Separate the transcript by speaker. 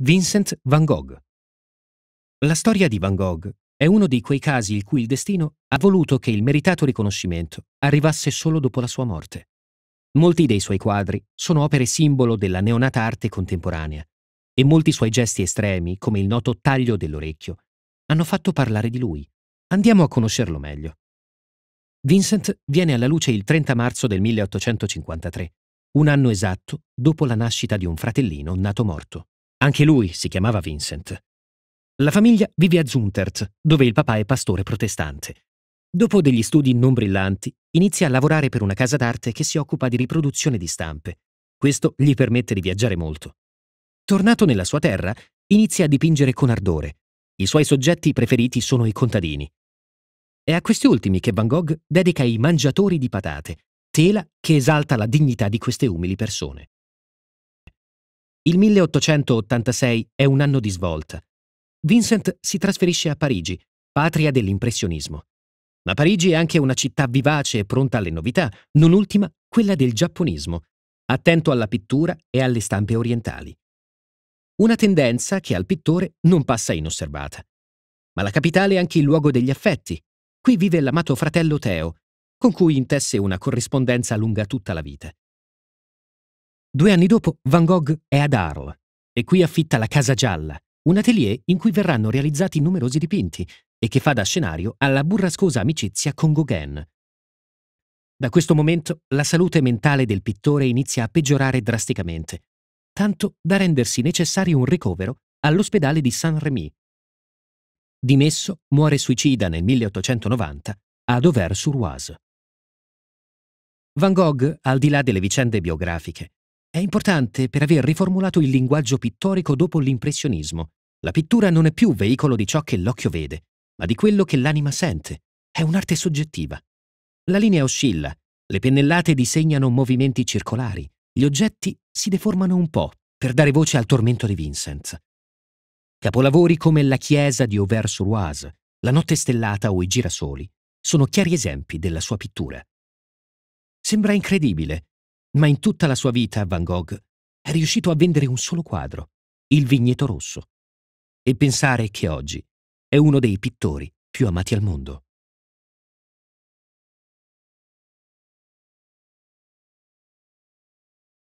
Speaker 1: Vincent van Gogh. La storia di Van Gogh è uno di quei casi in cui il destino ha voluto che il meritato riconoscimento arrivasse solo dopo la sua morte. Molti dei suoi quadri sono opere simbolo della neonata arte contemporanea e molti suoi gesti estremi, come il noto taglio dell'orecchio, hanno fatto parlare di lui. Andiamo a conoscerlo meglio. Vincent viene alla luce il 30 marzo del 1853, un anno esatto dopo la nascita di un fratellino nato morto. Anche lui si chiamava Vincent. La famiglia vive a Zuntert, dove il papà è pastore protestante. Dopo degli studi non brillanti, inizia a lavorare per una casa d'arte che si occupa di riproduzione di stampe. Questo gli permette di viaggiare molto. Tornato nella sua terra, inizia a dipingere con ardore. I suoi soggetti preferiti sono i contadini. È a questi ultimi che Van Gogh dedica i mangiatori di patate, tela che esalta la dignità di queste umili persone. Il 1886 è un anno di svolta. Vincent si trasferisce a Parigi, patria dell'impressionismo. Ma Parigi è anche una città vivace e pronta alle novità, non ultima quella del giapponismo, attento alla pittura e alle stampe orientali. Una tendenza che al pittore non passa inosservata. Ma la capitale è anche il luogo degli affetti. Qui vive l'amato fratello Teo, con cui intesse una corrispondenza lunga tutta la vita. Due anni dopo Van Gogh è ad Arles e qui affitta la Casa Gialla, un atelier in cui verranno realizzati numerosi dipinti e che fa da scenario alla burrascosa amicizia con Gauguin. Da questo momento la salute mentale del pittore inizia a peggiorare drasticamente, tanto da rendersi necessario un ricovero all'ospedale di Saint-Rémy. Dimesso, muore suicida nel 1890 ad auvers sur oise Van Gogh, al di là delle vicende biografiche, è importante per aver riformulato il linguaggio pittorico dopo l'impressionismo. La pittura non è più veicolo di ciò che l'occhio vede, ma di quello che l'anima sente. È un'arte soggettiva. La linea oscilla, le pennellate disegnano movimenti circolari, gli oggetti si deformano un po' per dare voce al tormento di Vincent. Capolavori come La chiesa di Auvers-sur-Oise, La notte stellata o I girasoli sono chiari esempi della sua pittura. Sembra incredibile, ma in tutta la sua vita Van Gogh è riuscito a vendere un solo quadro, il Vigneto Rosso. E pensare che oggi è uno dei pittori più amati al mondo.